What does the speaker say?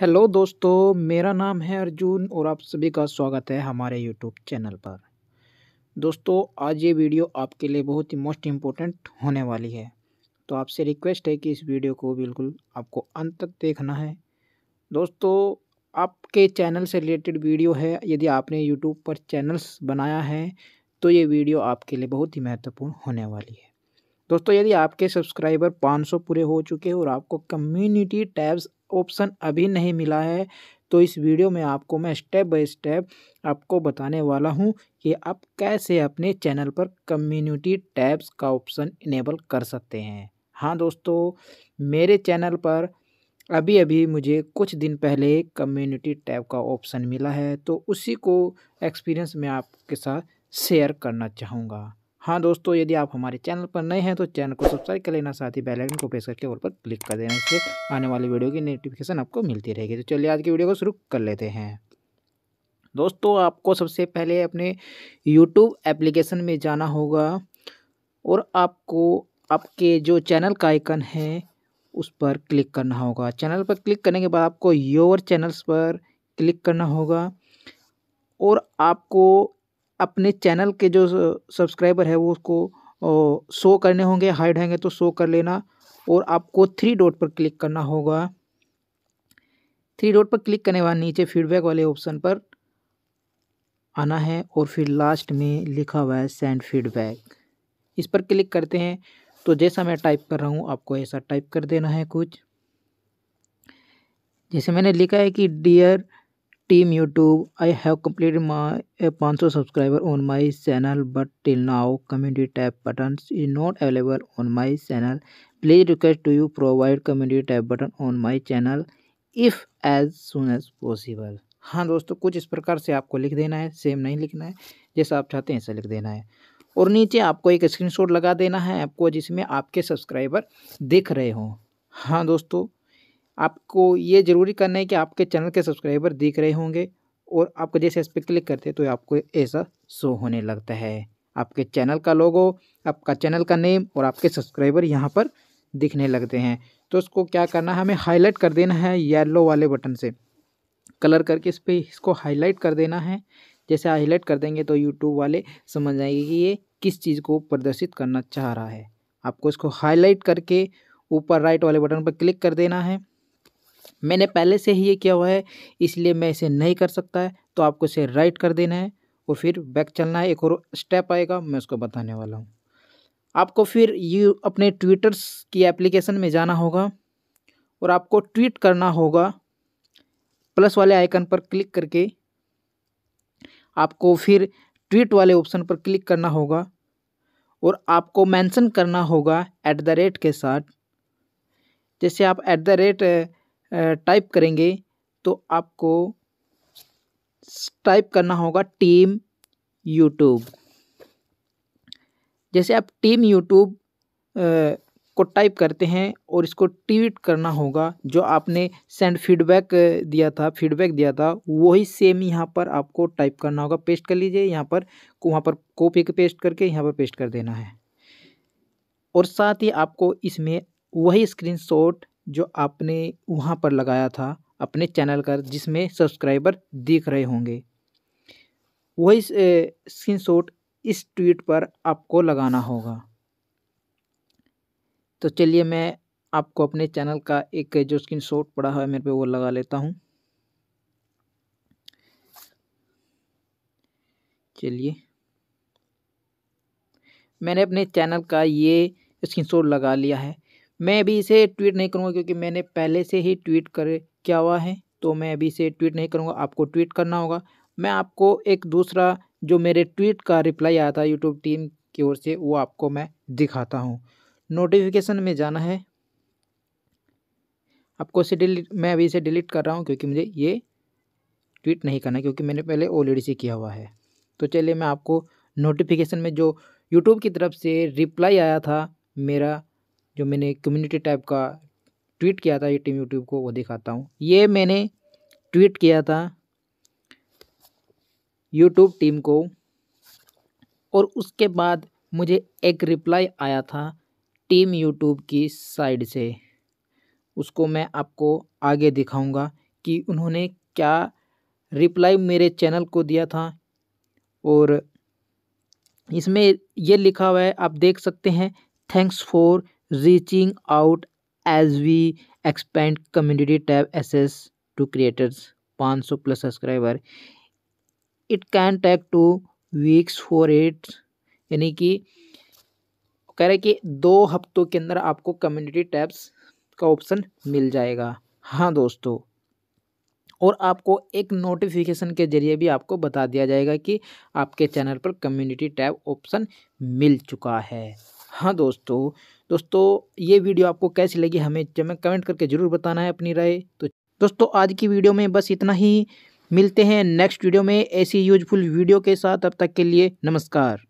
hello दोस्तों मेरा नाम है अर्जुन और आप सभी का स्वागत है हमारे यूट्यूब चैनल पर दोस्तों आज ये वीडियो आपके लिए बहुत ही मोस्ट इम्पोर्टेंट होने वाली है तो आपसे रिक्वेस्ट है कि इस वीडियो को बिल्कुल आपको अंत तक देखना है दोस्तों आपके चैनल से रिलेटेड वीडियो है यदि आपने यूट्यूब पर चैनल्स बनाया है तो ये वीडियो आपके लिए बहुत ही महत्वपूर्ण होने वाली है दोस्तों यदि आपके सब्सक्राइबर 500 पूरे हो चुके हैं और आपको कम्युनिटी टैब्स ऑप्शन अभी नहीं मिला है तो इस वीडियो में आपको मैं स्टेप बाय स्टेप आपको बताने वाला हूं कि आप कैसे अपने चैनल पर कम्युनिटी टैब्स का ऑप्शन इनेबल कर सकते हैं हाँ दोस्तों मेरे चैनल पर अभी अभी मुझे कुछ दिन पहले कम्युनिटी टैब का ऑप्शन मिला है तो उसी को एक्सपीरियंस मैं आपके साथ शेयर करना चाहूँगा हाँ दोस्तों यदि आप हमारे चैनल पर नए हैं तो चैनल को सब्सक्राइब कर लेना साथ ही बेल आइकन को प्रेस करके और पर क्लिक कर देना इससे आने वाली वीडियो की नोटिफिकेशन आपको मिलती रहेगी तो चलिए आज की वीडियो को शुरू कर लेते हैं दोस्तों आपको सबसे पहले अपने यूट्यूब एप्लीकेशन में जाना होगा और आपको आपके जो चैनल का आइकन है उस पर क्लिक करना होगा चैनल पर क्लिक करने के बाद आपको योर चैनल्स पर क्लिक करना होगा और आपको अपने चैनल के जो सब्सक्राइबर है वो उसको शो करने होंगे हाइड होंगे तो शो कर लेना और आपको थ्री डॉट पर क्लिक करना होगा थ्री डॉट पर क्लिक करने वाले नीचे फीडबैक वाले ऑप्शन पर आना है और फिर लास्ट में लिखा हुआ है सेंड फीडबैक इस पर क्लिक करते हैं तो जैसा मैं टाइप कर रहा हूँ आपको ऐसा टाइप कर देना है कुछ जैसे मैंने लिखा है कि dear team YouTube I have complete my पाँच सौ subscriber on my channel but till now community tap button is not available on my channel please request to you provide community tap button on my channel if as soon as possible हाँ दोस्तों कुछ इस प्रकार से आपको लिख देना है सेम नहीं लिखना है जैसा आप चाहते हैं ऐसा लिख देना है और नीचे आपको एक स्क्रीन शॉट लगा देना है आपको जिसमें आपके सब्सक्राइबर दिख रहे हों हाँ दोस्तों आपको ये ज़रूरी करना है कि आपके चैनल के सब्सक्राइबर दिख रहे होंगे और आपको जैसे इस पर क्लिक करते तो आपको ऐसा शो होने लगता है आपके चैनल का लोगो आपका चैनल का नेम और आपके सब्सक्राइबर यहाँ पर दिखने लगते हैं तो इसको क्या करना है हमें हाईलाइट कर देना है येलो वाले बटन से कलर करके इस पर इसको हाईलाइट कर देना है जैसे हाईलाइट कर देंगे तो यूट्यूब वाले समझ जाएंगे कि ये किस चीज़ को प्रदर्शित करना चाह रहा है आपको इसको हाईलाइट करके ऊपर राइट वाले बटन पर क्लिक कर देना है मैंने पहले से ही ये किया हुआ है इसलिए मैं इसे नहीं कर सकता है तो आपको इसे राइट कर देना है और फिर बैक चलना है एक और स्टेप आएगा मैं उसको बताने वाला हूँ आपको फिर यू अपने ट्विटर्स की एप्लीकेशन में जाना होगा और आपको ट्वीट करना होगा प्लस वाले आइकन पर क्लिक करके आपको फिर ट्वीट वाले ऑप्शन पर क्लिक करना होगा और आपको मेंशन करना होगा एट द रेट के साथ जैसे आप एट द रेट टाइप करेंगे तो आपको टाइप करना होगा टीम यूट्यूब जैसे आप टीम यूट्यूब को टाइप करते हैं और इसको ट्वीट करना होगा जो आपने सेंड फीडबैक दिया था फीडबैक दिया था वही सेम यहाँ पर आपको टाइप करना होगा पेस्ट कर लीजिए यहाँ पर वहाँ पर कॉपी के पेस्ट करके यहाँ पर पेस्ट कर देना है और साथ ही आपको इसमें वही स्क्रीनशॉट जो आपने वहाँ पर लगाया था अपने चैनल का जिसमें सब्सक्राइबर देख रहे होंगे वही स्क्रीन शॉट इस ट्वीट पर आपको लगाना होगा तो चलिए मैं आपको अपने चैनल का एक जो स्क्रीन शॉट पड़ा है मेरे पे वो लगा लेता हूँ चलिए मैंने अपने चैनल का ये स्क्रीन शॉट लगा लिया है मैं अभी इसे ट्वीट नहीं करूँगा क्योंकि मैंने पहले से ही ट्वीट कर किया हुआ है तो मैं अभी इसे ट्वीट नहीं करूँगा आपको ट्वीट करना होगा मैं आपको एक दूसरा जो मेरे ट्वीट का रिप्लाई आया था यूट्यूब टीम की ओर से वो आपको मैं दिखाता हूँ नोटिफिकेशन में जाना है आपको इसे डिलीट मैं अभी इसे डिलीट कर रहा हूँ क्योंकि मुझे ये ट्वीट नहीं करना क्योंकि मैंने पहले ऑलरेडी से किया हुआ है तो चलिए मैं आपको नोटिफिकेशन में जो यूट्यूब की तरफ से रिप्लाई आया था मेरा जो मैंने कम्युनिटी टाइप का ट्वीट किया था ये टीम यूट्यूब को वो दिखाता हूँ ये मैंने ट्वीट किया था यूट्यूब टीम को और उसके बाद मुझे एक रिप्लाई आया था टीम यूट्यूब की साइड से उसको मैं आपको आगे दिखाऊंगा कि उन्होंने क्या रिप्लाई मेरे चैनल को दिया था और इसमें यह लिखा हुआ है आप देख सकते हैं thanks for reaching out as we expand community tab access to creators 500 plus subscriber it can take two weeks for eight यानी कि कह रहे कि दो हफ्तों के अंदर आपको कम्युनिटी टैब्स का ऑप्शन मिल जाएगा हाँ दोस्तों और आपको एक नोटिफिकेशन के जरिए भी आपको बता दिया जाएगा कि आपके चैनल पर कम्युनिटी टैब ऑप्शन मिल चुका है हाँ दोस्तों दोस्तों ये वीडियो आपको कैसी लगी हमें जब कमेंट करके ज़रूर बताना है अपनी राय तो दोस्तों आज की वीडियो में बस इतना ही मिलते हैं नेक्स्ट वीडियो में ऐसी यूजफुल वीडियो के साथ अब तक के लिए नमस्कार